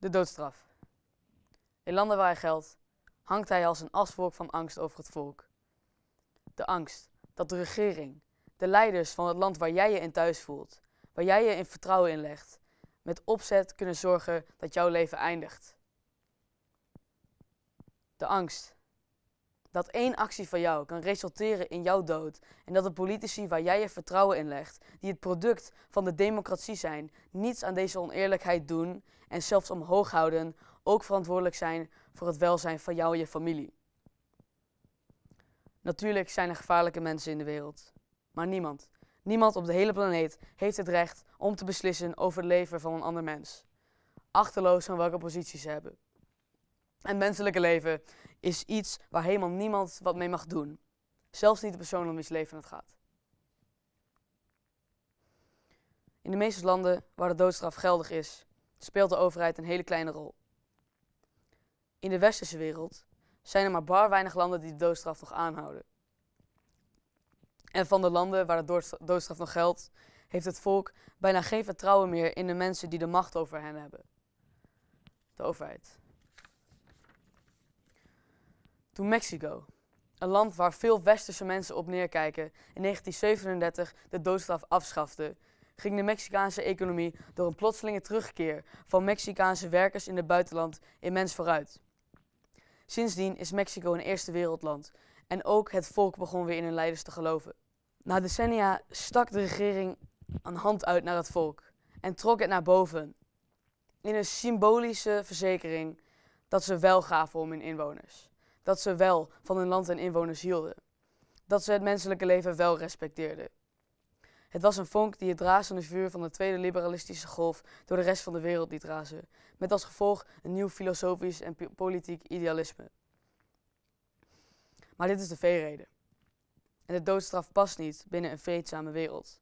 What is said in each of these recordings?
De doodstraf. In landen waar hij geldt, hangt hij als een aswolk van angst over het volk. De angst dat de regering, de leiders van het land waar jij je in thuis voelt, waar jij je in vertrouwen in legt, met opzet kunnen zorgen dat jouw leven eindigt. De angst dat één actie van jou kan resulteren in jouw dood en dat de politici waar jij je vertrouwen in legt, die het product van de democratie zijn, niets aan deze oneerlijkheid doen en zelfs omhoog houden, ook verantwoordelijk zijn voor het welzijn van jou en je familie. Natuurlijk zijn er gevaarlijke mensen in de wereld, maar niemand, niemand op de hele planeet heeft het recht om te beslissen over het leven van een ander mens, achterloos van welke positie ze hebben. En menselijke leven is iets waar helemaal niemand wat mee mag doen. Zelfs niet de persoon om wiens leven het gaat. In de meeste landen waar de doodstraf geldig is, speelt de overheid een hele kleine rol. In de westerse wereld zijn er maar bar weinig landen die de doodstraf nog aanhouden. En van de landen waar de doodstraf nog geldt, heeft het volk bijna geen vertrouwen meer in de mensen die de macht over hen hebben. De overheid. Toen Mexico, een land waar veel westerse mensen op neerkijken, in 1937 de doodstraf afschafte, ging de Mexicaanse economie door een plotselinge terugkeer van Mexicaanse werkers in het buitenland immens vooruit. Sindsdien is Mexico een eerste wereldland en ook het volk begon weer in hun leiders te geloven. Na decennia stak de regering een hand uit naar het volk en trok het naar boven in een symbolische verzekering dat ze wel gaven om hun inwoners dat ze wel van hun land en inwoners hielden. Dat ze het menselijke leven wel respecteerden. Het was een vonk die het razende vuur van de tweede liberalistische golf door de rest van de wereld liet razen, met als gevolg een nieuw filosofisch en politiek idealisme. Maar dit is de veereden. En de doodstraf past niet binnen een vreedzame wereld.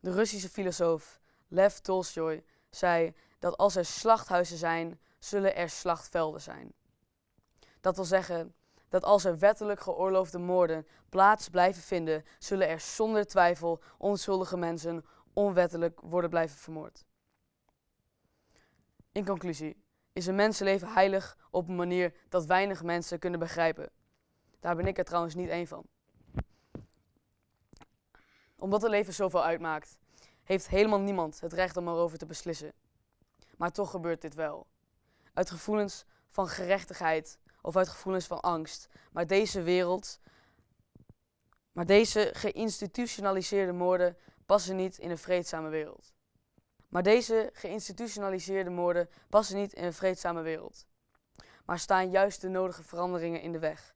De Russische filosoof Lev Tolstoy zei dat als er slachthuizen zijn, zullen er slachtvelden zijn. Dat wil zeggen dat als er wettelijk geoorloofde moorden plaats blijven vinden, zullen er zonder twijfel onschuldige mensen onwettelijk worden blijven vermoord. In conclusie is een mensenleven heilig op een manier dat weinig mensen kunnen begrijpen. Daar ben ik er trouwens niet één van. Omdat het leven zoveel uitmaakt, heeft helemaal niemand het recht om erover te beslissen. Maar toch gebeurt dit wel. Uit gevoelens van gerechtigheid of uit gevoelens van angst. Maar deze wereld, maar deze geïnstitutionaliseerde moorden passen niet in een vreedzame wereld. Maar deze geïnstitutionaliseerde moorden passen niet in een vreedzame wereld. Maar staan juist de nodige veranderingen in de weg.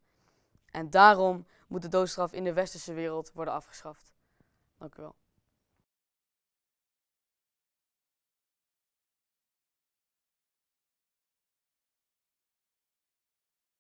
En daarom moet de doodstraf in de westerse wereld worden afgeschaft. Dank u wel.